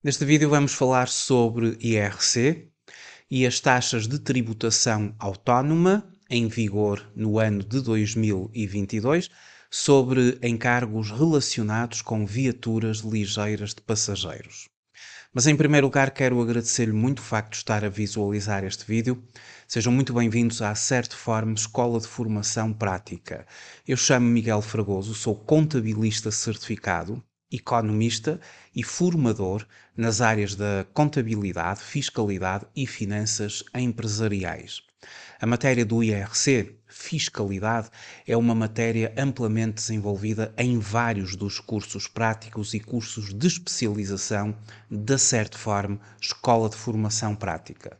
Neste vídeo vamos falar sobre IRC e as taxas de tributação autónoma em vigor no ano de 2022 sobre encargos relacionados com viaturas ligeiras de passageiros. Mas em primeiro lugar quero agradecer-lhe muito o facto de estar a visualizar este vídeo. Sejam muito bem-vindos à Certeform Escola de Formação Prática. Eu chamo Miguel Fragoso, sou contabilista certificado economista e formador nas áreas da contabilidade, fiscalidade e finanças empresariais. A matéria do IRC, fiscalidade, é uma matéria amplamente desenvolvida em vários dos cursos práticos e cursos de especialização da forma Escola de Formação Prática.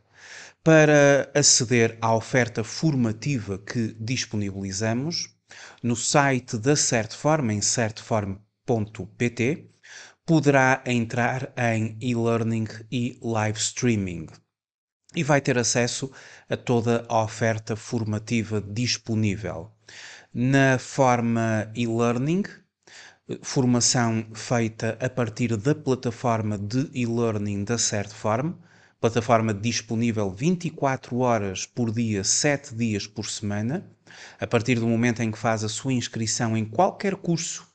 Para aceder à oferta formativa que disponibilizamos, no site da Certform, em certform.com, poderá entrar em e-learning e live streaming e vai ter acesso a toda a oferta formativa disponível. Na forma e-learning, formação feita a partir da plataforma de e-learning da Certform, plataforma disponível 24 horas por dia, 7 dias por semana. A partir do momento em que faz a sua inscrição em qualquer curso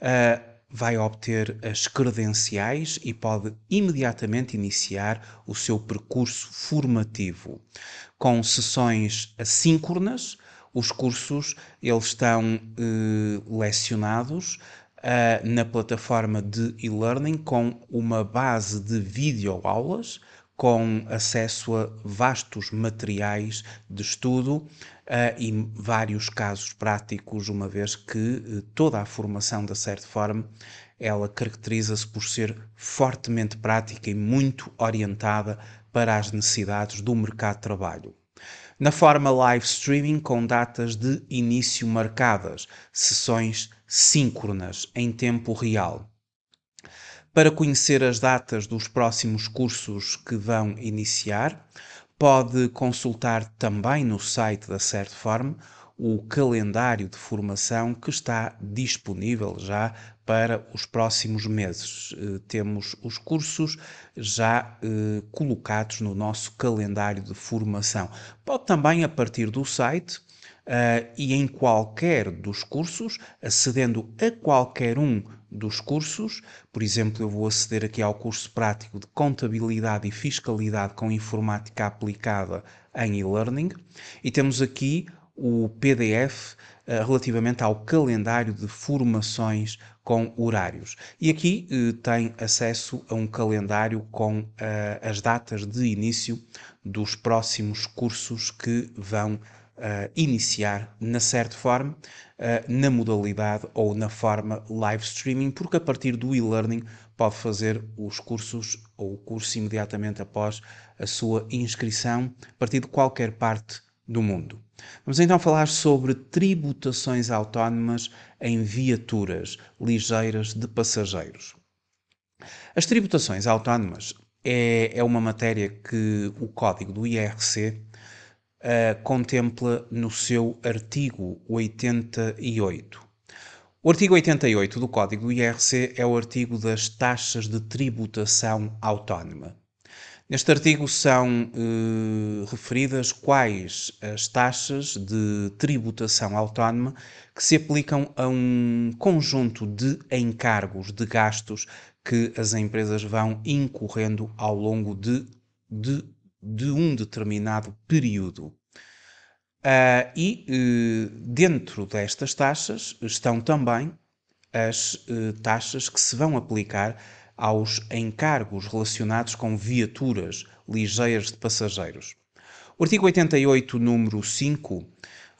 uh, vai obter as credenciais e pode imediatamente iniciar o seu percurso formativo. Com sessões assíncronas, os cursos eles estão uh, lecionados uh, na plataforma de e-learning com uma base de videoaulas com acesso a vastos materiais de estudo uh, e vários casos práticos, uma vez que eh, toda a formação da CERTFORM ela caracteriza-se por ser fortemente prática e muito orientada para as necessidades do mercado de trabalho. Na forma live streaming com datas de início marcadas, sessões síncronas em tempo real. Para conhecer as datas dos próximos cursos que vão iniciar, pode consultar também no site da Certform o calendário de formação que está disponível já para os próximos meses. Eh, temos os cursos já eh, colocados no nosso calendário de formação. Pode também, a partir do site eh, e em qualquer dos cursos, acedendo a qualquer um dos cursos. Por exemplo, eu vou aceder aqui ao curso prático de Contabilidade e Fiscalidade com Informática Aplicada em e-learning. E temos aqui o PDF eh, relativamente ao calendário de formações com horários. E aqui eh, tem acesso a um calendário com eh, as datas de início dos próximos cursos que vão uh, iniciar, na certa forma, uh, na modalidade ou na forma live streaming, porque a partir do e-learning pode fazer os cursos ou o curso imediatamente após a sua inscrição, a partir de qualquer parte do mundo. Vamos então falar sobre tributações autónomas em viaturas ligeiras de passageiros. As tributações autónomas é, é uma matéria que o código do IRC uh, eh, contempla no seu artigo 88. O artigo 88 do Código do IRC é o artigo das taxas de tributação autónoma. Neste artigo são eh, referidas quais as taxas de tributação autónoma que se aplicam a um conjunto de encargos, de gastos que as empresas vão incorrendo ao longo de, de de um determinado período. Uh, e uh, dentro destas taxas estão também as uh, taxas que se vão aplicar aos encargos relacionados com viaturas ligeiras de passageiros. O artigo 88, número 5,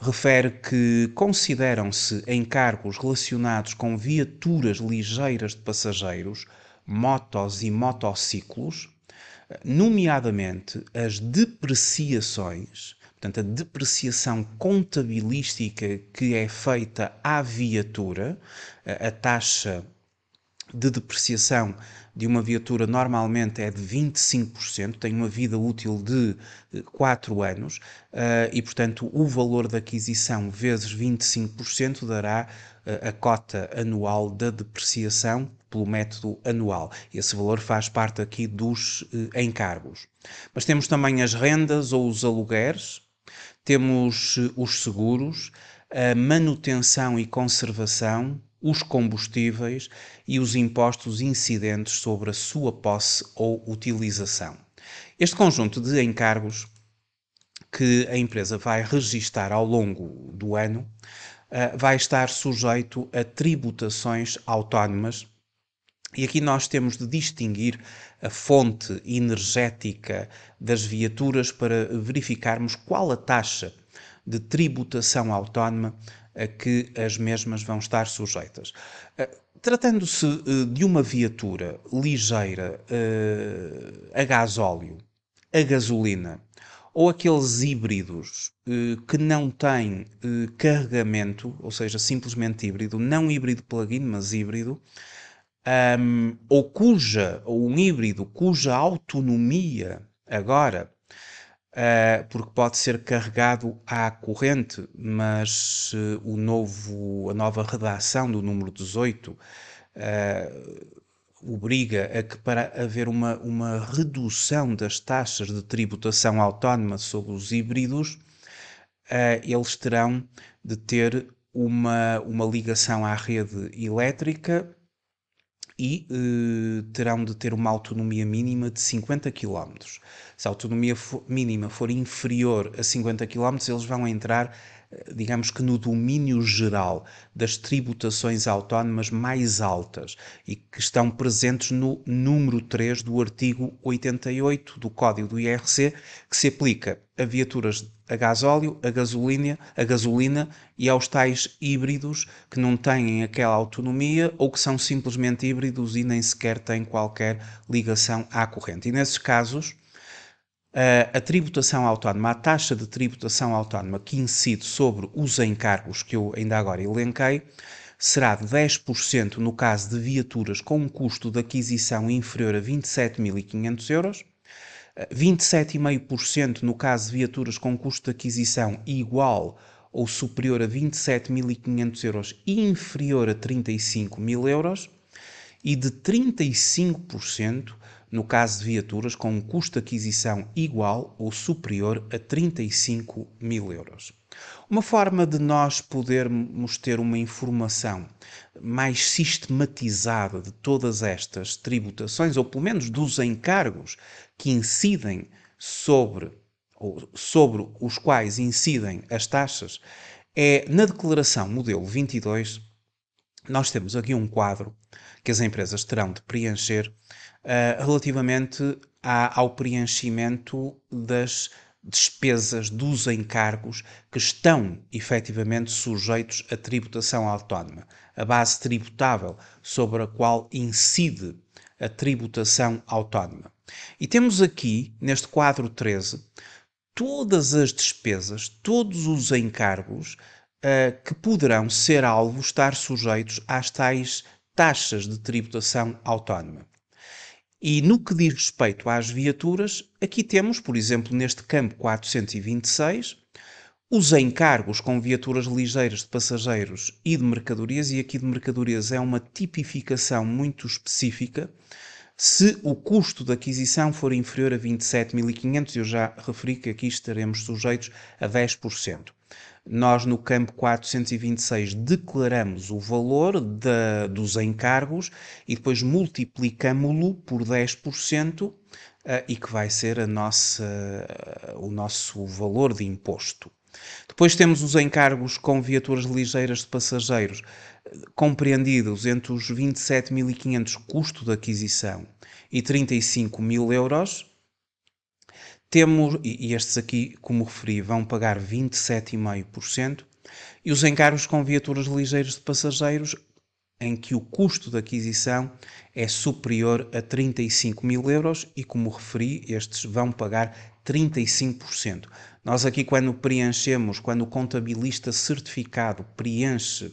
refere que consideram-se encargos relacionados com viaturas ligeiras de passageiros, motos e motociclos, nomeadamente as depreciações, portanto, a depreciação contabilística que é feita à viatura, a taxa de depreciação de uma viatura normalmente é de 25%, tem uma vida útil de 4 eh, anos eh, e, portanto, o valor da aquisição vezes 25% dará eh, a cota anual da depreciação pelo método anual. Esse valor faz parte aqui dos eh, encargos. Mas temos também as rendas ou os alugueres, temos eh, os seguros, a manutenção e conservação, os combustíveis e os impostos incidentes sobre a sua posse ou utilização. Este conjunto de encargos que a empresa vai registar ao longo do ano eh, vai estar sujeito a tributações autónomas e aqui nós temos de distinguir a fonte energética das viaturas para verificarmos qual a taxa de tributação autónoma a que as mesmas vão estar sujeitas. Eh, tratando-se eh, de uma viatura ligeira eh, a gasóleo, a gasolina ou aqueles híbridos que não têm carregamento, ou seja, simplesmente híbrido, não híbrido plug-in, mas híbrido um, ou cuja, ou um híbrido cuja autonomia agora, uh, porque pode ser carregado à corrente, mas uh, o novo, a nova redação do número 18 uh, ah, obriga a que para haver uma, uma redução das taxas de tributação autónoma sobre os híbridos, eles terão de ter uma, uma ligação à rede elétrica e eh, terão de ter uma autonomia mínima de 50 km. Se a autonomia for, mínima for inferior a 50 km, eles vão entrar digamos que no domínio geral das tributações autónomas mais altas e que estão presentes no número 3 do artigo 88 do Código do IRC, que se aplica a viaturas a gasóleo, a gasolina, a gasolina e aos tais híbridos que não têm aquela autonomia ou que são simplesmente híbridos e nem sequer têm qualquer ligação à corrente. E nesses casos, a tributação autónoma, a taxa de tributação autónoma que incide sobre os encargos que eu ainda agora elenquei, será de 10% no caso de viaturas com um custo de aquisição inferior a 27.500 euros, 27,5% no caso de viaturas com custo de aquisição igual ou superior a 27.500 euros e inferior a 35.000 euros, e de 35% no caso de viaturas com um custo de aquisição igual ou superior a 35 mil euros. Uma forma de nós podermos ter uma informação mais sistematizada de todas estas tributações, ou pelo menos dos encargos que incidem sobre, ou sobre os quais incidem as taxas, é na declaração modelo 22. Nós temos aqui um quadro que as empresas terão de preencher eh, relativamente à, ao preenchimento das despesas dos encargos que estão efetivamente sujeitos à tributação autónoma. A base tributável sobre a qual incide a tributação autónoma. E temos aqui, neste quadro 13, todas as despesas, todos os encargos uh, que poderão ser alvo, estar sujeitos às tais taxas de tributação autónoma. E no que diz respeito às viaturas, aqui temos, por exemplo, neste campo 426, os encargos com viaturas ligeiras de passageiros e de mercadorias, e aqui de mercadorias é uma tipificação muito específica. Se o custo da aquisição for inferior a 27.500, eu já referi que aqui estaremos sujeitos a 10%. Nós, no campo 426, declaramos o valor de, dos encargos e depois multiplicamos-lo por 10%. Uh, eh, e que vai ser nossa, uh, o nosso valor de imposto. Depois temos os encargos com viaturas ligeiras de passageiros, eh, compreendidos entre os 27.500 custo de aquisição e 35.000 mil euros, temos, e estes aqui, como referi, vão pagar 27,5%, e os encargos com viaturas ligeiras de passageiros, em que o custo de aquisição é superior a 35 mil euros, e como referi, estes vão pagar 35%. Nós aqui, quando preenchemos, quando o contabilista certificado preenche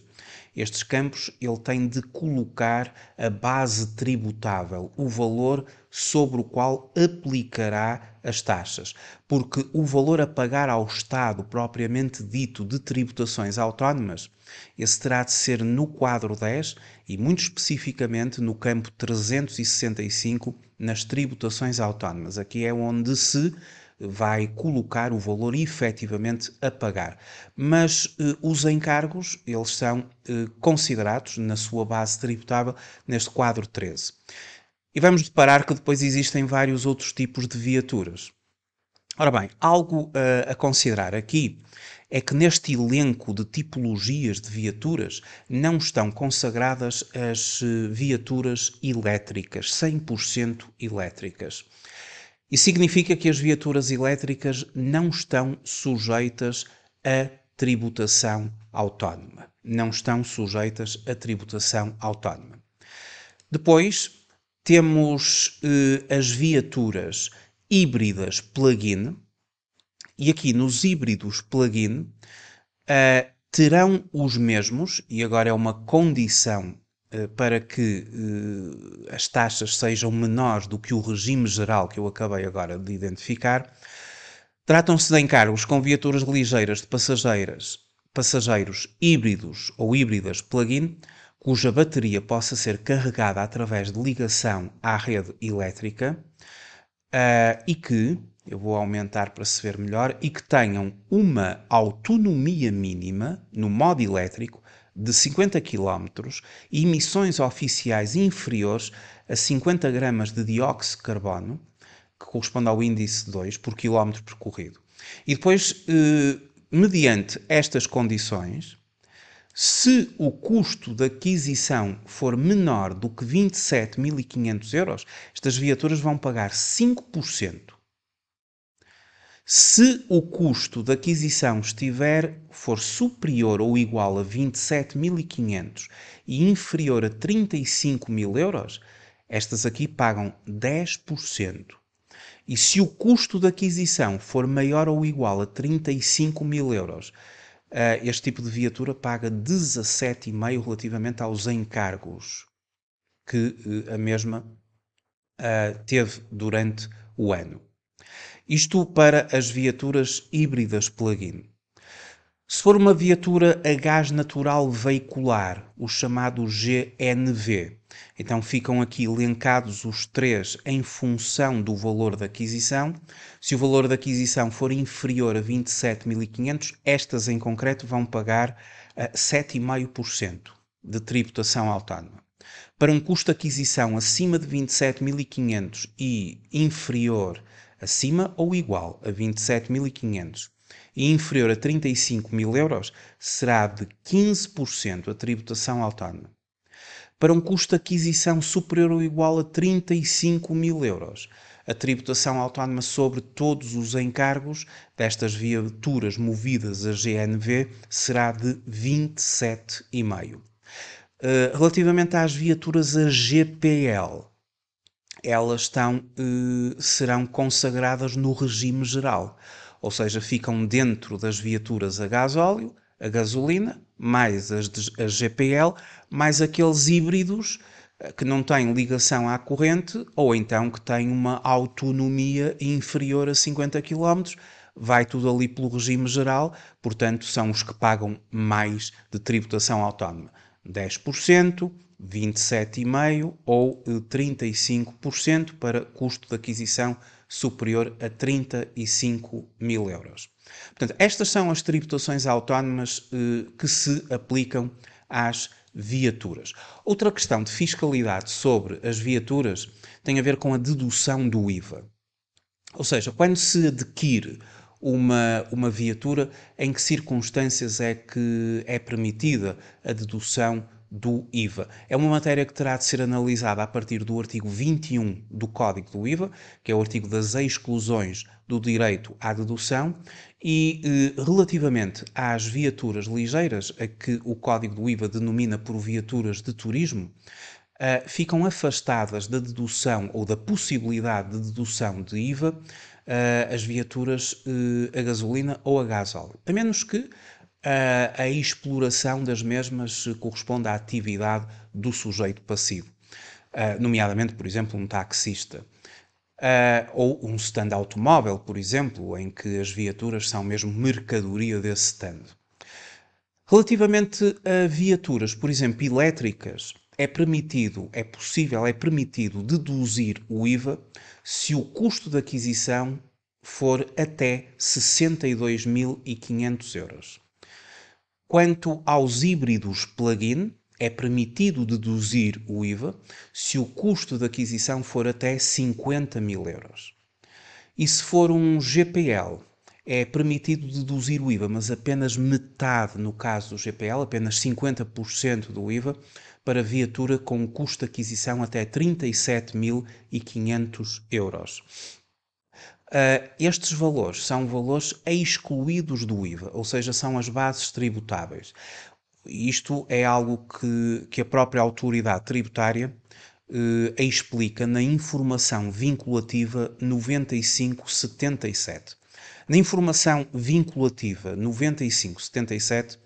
estes campos ele tem de colocar a base tributável, o valor sobre o qual aplicará as taxas, porque o valor a pagar ao Estado propriamente dito de tributações autónomas, esse terá de ser no quadro 10 e muito especificamente no campo 365 nas tributações autónomas. Aqui é onde se vai colocar o valor efetivamente a pagar. Mas eh, os encargos, eles são eh, considerados na sua base tributável neste quadro 13. E vamos deparar que depois existem vários outros tipos de viaturas. Ora bem, algo a, eh, a considerar aqui é que neste elenco de tipologias de viaturas não estão consagradas as eh, viaturas elétricas, 100% elétricas. E significa que as viaturas elétricas não estão sujeitas a tributação autónoma. Não estão sujeitas a tributação autónoma. Depois temos eh, as viaturas híbridas plug-in, e aqui nos híbridos plug-in eh, terão os mesmos, e agora é uma condição eh, para que eh, as taxas sejam menores do que o regime geral que eu acabei agora de identificar, tratam-se de encargos com viaturas ligeiras de passageiras, passageiros híbridos ou híbridas plug-in, cuja bateria possa ser carregada através de ligação à rede elétrica uh, e que, eu vou aumentar para se ver melhor, e que tenham uma autonomia mínima no modo elétrico de 50 km e emissões oficiais inferiores a 50 gramas de dióxido de carbono, que corresponde ao índice 2 por quilómetro percorrido. E depois, eh, mediante estas condições, se o custo de aquisição for menor do que 27.500 euros, estas viaturas vão pagar 5% se o custo da aquisição estiver for superior ou igual a 27.500 e inferior a 35.000 euros, estas aqui pagam 10%. E se o custo da aquisição for maior ou igual a 35.000 euros, eh, este tipo de viatura paga 17,5% relativamente aos encargos que eh, a mesma eh, teve durante o ano. Isto para as viaturas híbridas plug-in. Se for uma viatura a gás natural veicular, o chamado GNV, então ficam aqui elencados os três em função do valor da aquisição. Se o valor da aquisição for inferior a 27.500, estas em concreto vão pagar 7,5% de tributação autónoma. Para um custo de aquisição acima de 27.500 e inferior acima ou igual a 27.500 e inferior a 35 mil euros, será de 15% a tributação autónoma. Para um custo de aquisição superior ou igual a 35 mil euros, a tributação autónoma sobre todos os encargos destas viaturas movidas a GNV será de 27,5%. Eh, relativamente às viaturas a GPL, elas estão, eh, serão consagradas no regime geral, ou seja, ficam dentro das viaturas a gás óleo, a gasolina, mais as, as GPL, mais aqueles híbridos eh, que não têm ligação à corrente ou então que têm uma autonomia inferior a 50 km, vai tudo ali pelo regime geral, portanto, são os que pagam mais de tributação autónoma. 10%, 27,5% ou 35% eh, para custo de aquisição superior a 35 mil euros. Portanto, estas são as tributações autónomas eh, que se aplicam às viaturas. Outra questão de fiscalidade sobre as viaturas tem a ver com a dedução do IVA. Ou seja, quando se adquire uma, uma viatura, em que circunstâncias é que é permitida a dedução do IVA. É uma matéria que terá de ser analisada a partir do artigo 21 do Código do IVA, que é o artigo das exclusões do direito à dedução, e eh, relativamente às viaturas ligeiras, a que o Código do IVA denomina por viaturas de turismo, eh, ficam afastadas da dedução ou da possibilidade de dedução de IVA eh, as viaturas a gasolina ou a gasóleo, a menos que a, a exploração das mesmas corresponde à atividade do sujeito passivo, uh, nomeadamente, por exemplo, um taxista. Uh, ou um stand automóvel, por exemplo, em que as viaturas são mesmo mercadoria desse stand. Relativamente a viaturas, por exemplo, elétricas, é permitido, é possível, é permitido deduzir o IVA se o custo de aquisição for até 62.500 euros. Quanto aos híbridos plug-in, é permitido deduzir o IVA se o custo de aquisição for até 50 mil euros. E se for um GPL, é permitido deduzir o IVA, mas apenas metade no caso do GPL, apenas 50% do IVA, para viatura com custo de aquisição até 37.500 euros. Uh, estes valores são valores excluídos do IVA, ou seja, são as bases tributáveis. Isto é algo que, que a própria autoridade tributária uh, explica na informação vinculativa 9577. Na informação vinculativa 9577,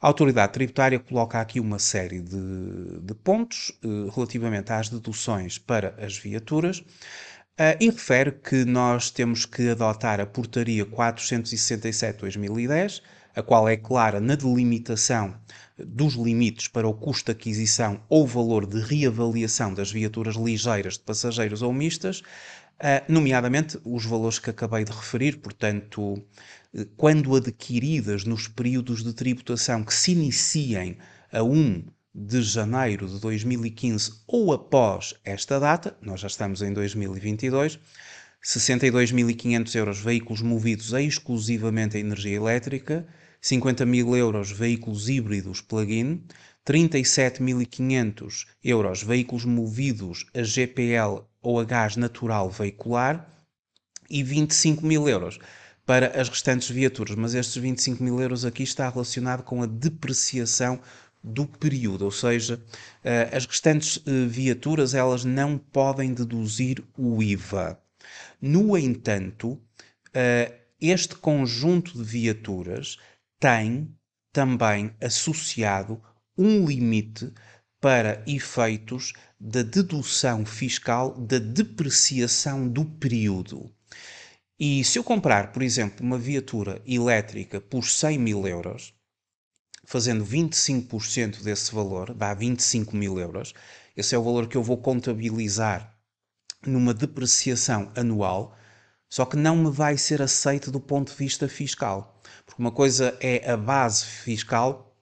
a autoridade tributária coloca aqui uma série de, de pontos uh, relativamente às deduções para as viaturas Uh, e refere que nós temos que adotar a Portaria 467-2010, a qual é clara na delimitação dos limites para o custo de aquisição ou valor de reavaliação das viaturas ligeiras de passageiros ou mistas, ah, nomeadamente os valores que acabei de referir, portanto, eh, quando adquiridas nos períodos de tributação que se iniciem a 1 de janeiro de 2015 ou após esta data, nós já estamos em 2022, 62.500 euros veículos movidos exclusivamente a energia elétrica, 50.000 euros veículos híbridos plug-in, 37.500 euros veículos movidos a GPL ou a gás natural veicular e 25.000 euros para as restantes viaturas, mas estes 25 mil euros aqui está relacionado com a depreciação do período, ou seja, eh, as restantes eh, viaturas elas não podem deduzir o IVA. No entanto, eh, este conjunto de viaturas tem também associado um limite para efeitos da dedução fiscal da depreciação do período. E se eu comprar, por exemplo, uma viatura elétrica por 100 mil euros, fazendo 25% desse valor, dá 25 mil euros. Esse é o valor que eu vou contabilizar numa depreciação anual, só que não me vai ser aceito do ponto de vista fiscal. Porque uma coisa é a base fiscal,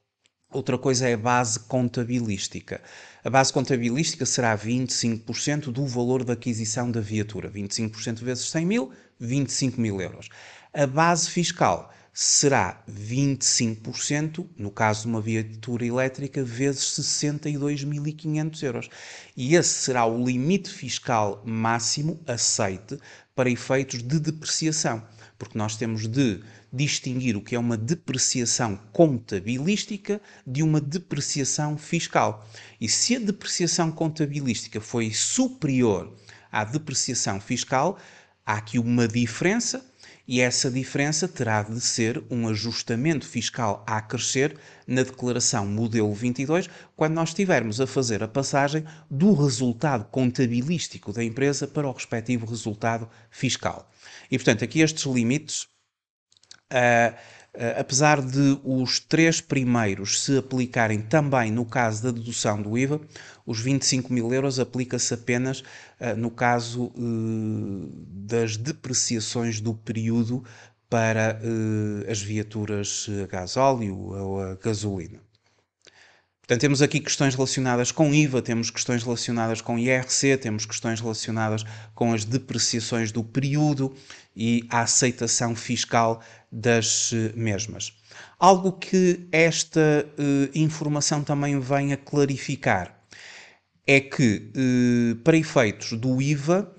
outra coisa é a base contabilística. A base contabilística será 25% do valor da aquisição da viatura. 25% vezes 100 mil, 25 mil euros. A base fiscal será 25%, no caso de uma viatura elétrica, vezes 62.500 euros. E esse será o limite fiscal máximo aceite para efeitos de depreciação, porque nós temos de distinguir o que é uma depreciação contabilística de uma depreciação fiscal. E se a depreciação contabilística foi superior à depreciação fiscal, Há aqui uma diferença e essa diferença terá de ser um ajustamento fiscal a crescer na declaração modelo 22, quando nós estivermos a fazer a passagem do resultado contabilístico da empresa para o respectivo resultado fiscal. E portanto, aqui estes limites uh, eh, apesar de os três primeiros se aplicarem também no caso da dedução do IVA, os 25 mil euros aplica-se apenas eh, no caso eh, das depreciações do período para as viaturas a gasóleo ou a gasolina. Portanto, temos aqui questões relacionadas com IVA, temos questões relacionadas com IRC, temos questões relacionadas com as depreciações do período e a aceitação fiscal das eh, mesmas. Algo que esta eh, informação também vem a clarificar é que, eh, para efeitos do IVA,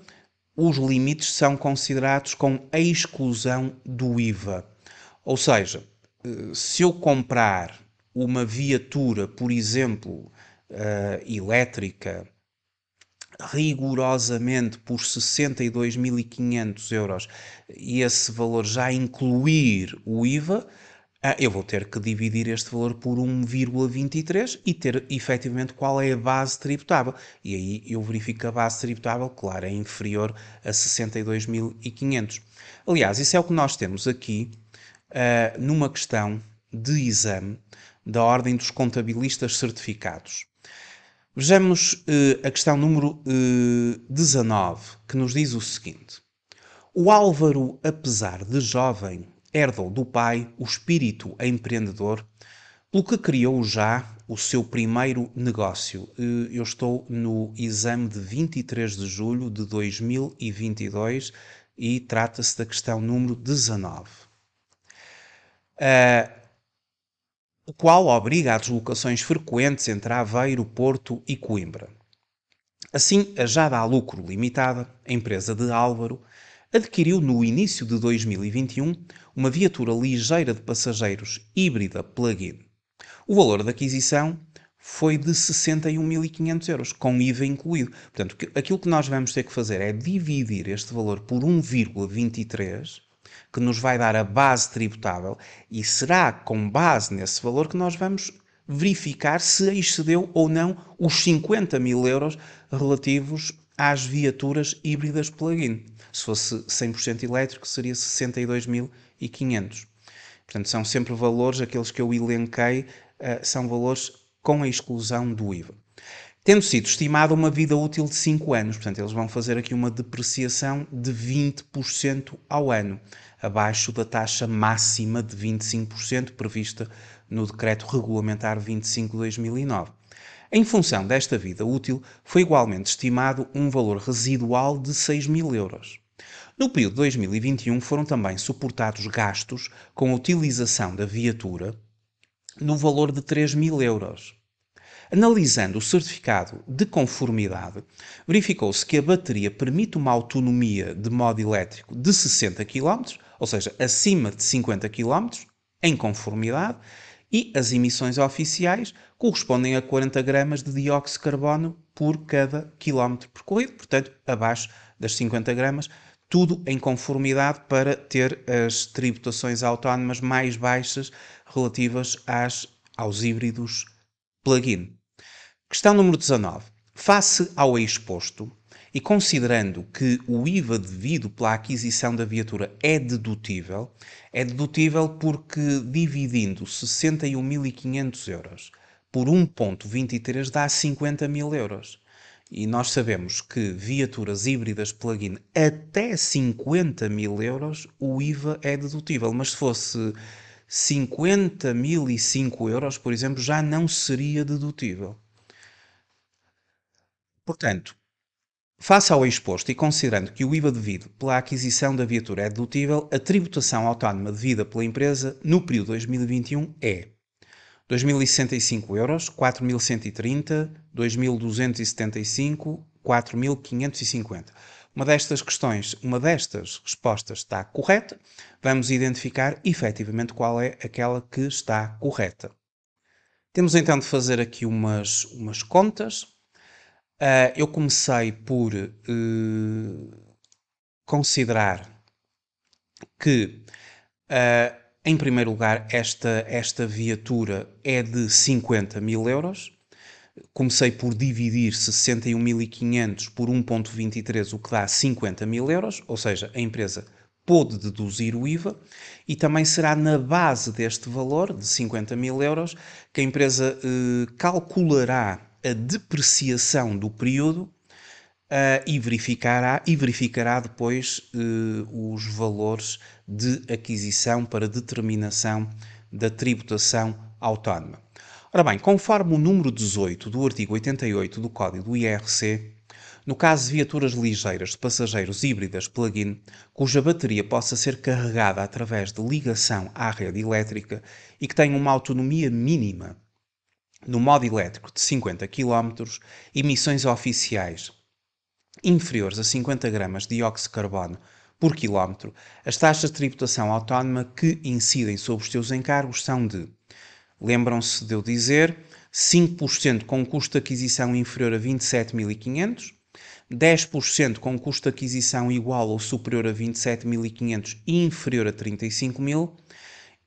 os limites são considerados com a exclusão do IVA. Ou seja, se eu comprar uma viatura, por exemplo, elétrica, rigorosamente por 62.500 euros e esse valor já incluir o IVA, ah, eu vou ter que dividir este valor por 1,23 e ter efetivamente qual é a base tributável. E aí eu verifico que a base tributável, claro, é inferior a 62.500. Aliás, isso é o que nós temos aqui uh, numa questão de exame da ordem dos contabilistas certificados. Vejamos eh, a questão número eh, 19, que nos diz o seguinte: O Álvaro, apesar de jovem, herdou do pai o espírito empreendedor, pelo que criou já o seu primeiro negócio. Eh, eu estou no exame de 23 de julho de 2022 e trata-se da questão número 19. Uh, eh, o qual obriga a deslocações frequentes entre Aveiro, Porto e Coimbra. Assim, a já dá lucro limitada, a empresa de Álvaro, adquiriu no início de 2021 uma viatura ligeira de passageiros híbrida plug-in. O valor da aquisição foi de 61.500 euros, com IVA incluído. Portanto, aquilo que nós vamos ter que fazer é dividir este valor por 1,23 que nos vai dar a base tributável e será com base nesse valor que nós vamos verificar se excedeu ou não os 50 mil euros relativos às viaturas híbridas plug-in. Se fosse 100% elétrico, seria 62.500. Portanto, são sempre valores, aqueles que eu elenquei, eh, são valores com a exclusão do IVA tendo sido estimada uma vida útil de 5 anos. Portanto, eles vão fazer aqui uma depreciação de 20% ao ano, abaixo da taxa máxima de 25% prevista no Decreto Regulamentar 25-2009. Em função desta vida útil, foi igualmente estimado um valor residual de 6 mil euros. No período de 2021 foram também suportados gastos com a utilização da viatura no valor de 3 mil euros. Analisando o certificado de conformidade, verificou-se que a bateria permite uma autonomia de modo elétrico de 60 km, ou seja, acima de 50 km, em conformidade, e as emissões oficiais correspondem a 40 gramas de dióxido de carbono por cada quilómetro percorrido, portanto, abaixo das 50 gramas, tudo em conformidade para ter as tributações autónomas mais baixas relativas às, aos híbridos plug-in. Questão número 19. Face ao exposto e considerando que o IVA devido pela aquisição da viatura é dedutível, é dedutível porque dividindo 61.500 euros por 1.23 dá 50 mil euros. E nós sabemos que viaturas híbridas plug-in até 50 mil euros o IVA é dedutível, mas se fosse 50.005 euros, por exemplo, já não seria dedutível. Portanto, face ao exposto e considerando que o IVA devido pela aquisição da viatura é dedutível, a tributação autónoma devida pela empresa no período 2021 é 2.065 euros, 4.130, 2.275, 4.550. Uma destas questões, uma destas respostas está correta, vamos identificar efetivamente qual é aquela que está correta. Temos então de fazer aqui umas, umas contas. Uh, eu comecei por uh, considerar que, uh, em primeiro lugar, esta, esta viatura é de 50 mil euros. Comecei por dividir 61.500 por 1,23, o que dá 50 mil euros, ou seja, a empresa pôde deduzir o IVA e também será na base deste valor, de 50 mil euros, que a empresa eh, calculará a depreciação do período Uh, e, verificará, e verificará depois uh, os valores de aquisição para determinação da tributação autónoma. Ora bem, conforme o número 18 do artigo 88 do Código do IRC, no caso de viaturas ligeiras de passageiros híbridas plug-in, cuja bateria possa ser carregada através de ligação à rede elétrica e que tenha uma autonomia mínima no modo elétrico de 50 km, emissões oficiais inferiores a 50 gramas de dióxido de carbono por quilómetro, as taxas de tributação autónoma que incidem sobre os seus encargos são de, lembram-se de eu dizer, 5% com custo de aquisição inferior a 27.500, 10% com custo de aquisição igual ou superior a 27.500 e inferior a 35.000,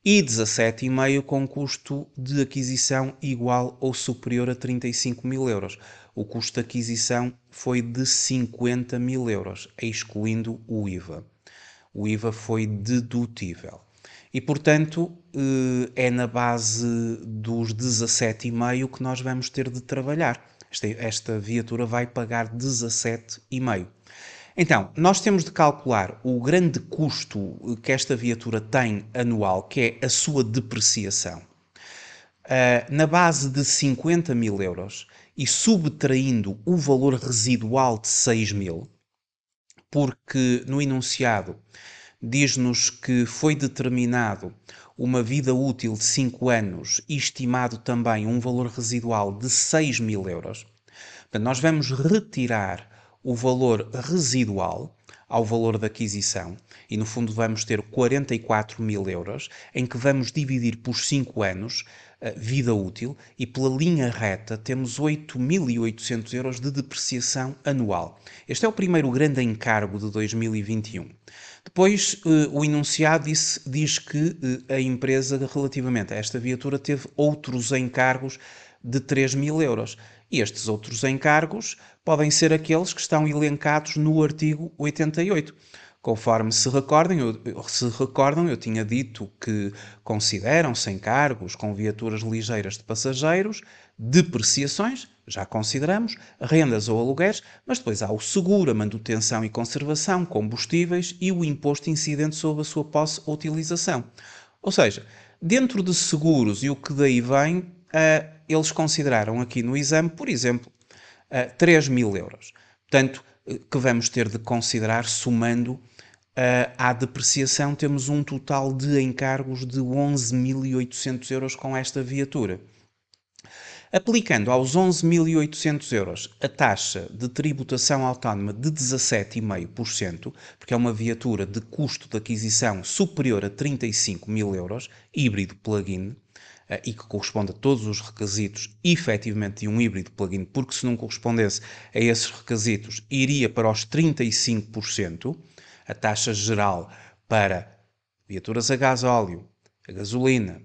e 17,5 com custo de aquisição igual ou superior a 35 mil euros. O custo de aquisição foi de 50 mil euros, excluindo o IVA. O IVA foi dedutível. E, portanto, eh, é na base dos 17,5 que nós vamos ter de trabalhar. Esta, esta viatura vai pagar 17,5. Então, nós temos de calcular o grande custo que esta viatura tem anual, que é a sua depreciação. Uh, na base de 50 mil euros e subtraindo o valor residual de 6 mil, porque no enunciado diz-nos que foi determinado uma vida útil de 5 anos e estimado também um valor residual de 6 mil euros. Portanto, nós vamos retirar o valor residual ao valor da aquisição e no fundo vamos ter 44 mil euros em que vamos dividir por 5 anos eh, vida útil e pela linha reta temos 8.800 euros de depreciação anual. Este é o primeiro grande encargo de 2021. Depois, eh, o enunciado diz, diz que eh, a empresa, relativamente a esta viatura, teve outros encargos de 3 mil euros. E estes outros encargos podem ser aqueles que estão elencados no artigo 88. Conforme se recordem, eu, se recordam, eu tinha dito que consideram-se encargos com viaturas ligeiras de passageiros, depreciações, já consideramos, rendas ou aluguéis, mas depois há o seguro, a manutenção e conservação, combustíveis e o imposto incidente sobre a sua posse ou utilização. Ou seja, dentro de seguros e o que daí vem, uh, eles consideraram aqui no exame, por exemplo, uh, eh, 3 mil euros. Portanto, eh, que vamos ter de considerar somando eh, à depreciação, temos um total de encargos de 11.800 euros com esta viatura. Aplicando aos 11.800 euros a taxa de tributação autónoma de 17,5%, porque é uma viatura de custo de aquisição superior a 35 mil euros, híbrido plug-in, eh, e que corresponda a todos os requisitos efetivamente de um híbrido plug-in, porque se não correspondesse a esses requisitos, iria para os 35%, a taxa geral para viaturas a gás óleo, a gasolina,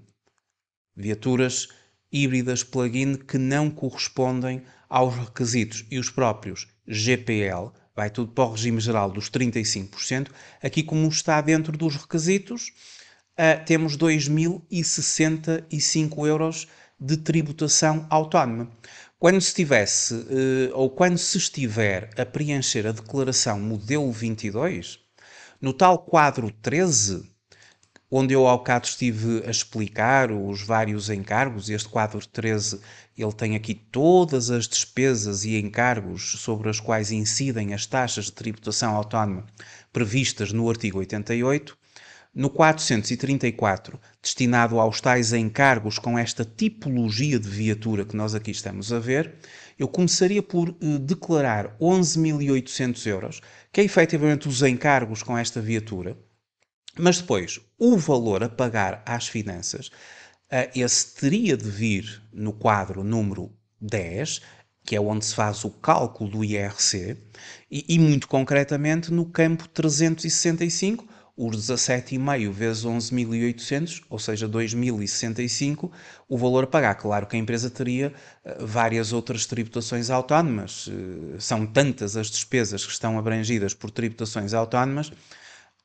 viaturas híbridas plug-in que não correspondem aos requisitos e os próprios GPL, vai tudo para o regime geral dos 35%, aqui como está dentro dos requisitos, uh, temos 2.065 euros de tributação autónoma. Quando se tivesse, uh, ou quando se estiver a preencher a declaração modelo 22, no tal quadro 13, onde eu ao bocado estive a explicar os vários encargos, este quadro 13, ele tem aqui todas as despesas e encargos sobre as quais incidem as taxas de tributação autónoma previstas no artigo 88. No 434, destinado aos tais encargos com esta tipologia de viatura que nós aqui estamos a ver, eu começaria por eh, declarar 11.800 euros, que é efetivamente os encargos com esta viatura, mas depois o valor a pagar às finanças, eh, esse teria de vir no quadro número 10, que é onde se faz o cálculo do IRC, e, e muito concretamente no campo 365, os 17,5 vezes 11.800, ou seja, 2.065, o valor a pagar. Claro que a empresa teria eh, várias outras tributações autónomas, eh, são tantas as despesas que estão abrangidas por tributações autónomas.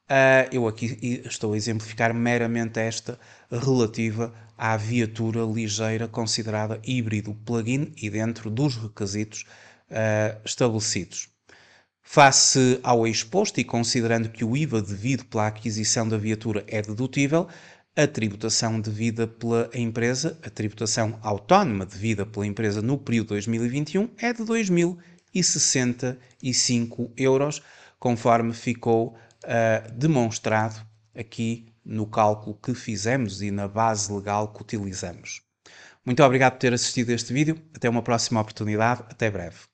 Eh, eu aqui estou a exemplificar meramente esta relativa à viatura ligeira considerada híbrido plug-in e dentro dos requisitos estabelecidos. Face ao exposto e considerando que o IVA devido pela aquisição da viatura é dedutível, a tributação devida pela empresa, a tributação autónoma devida pela empresa no período 2021 é de 2.065 euros, conforme ficou uh, demonstrado aqui no cálculo que fizemos e na base legal que utilizamos. Muito obrigado por ter assistido este vídeo. Até uma próxima oportunidade. Até breve.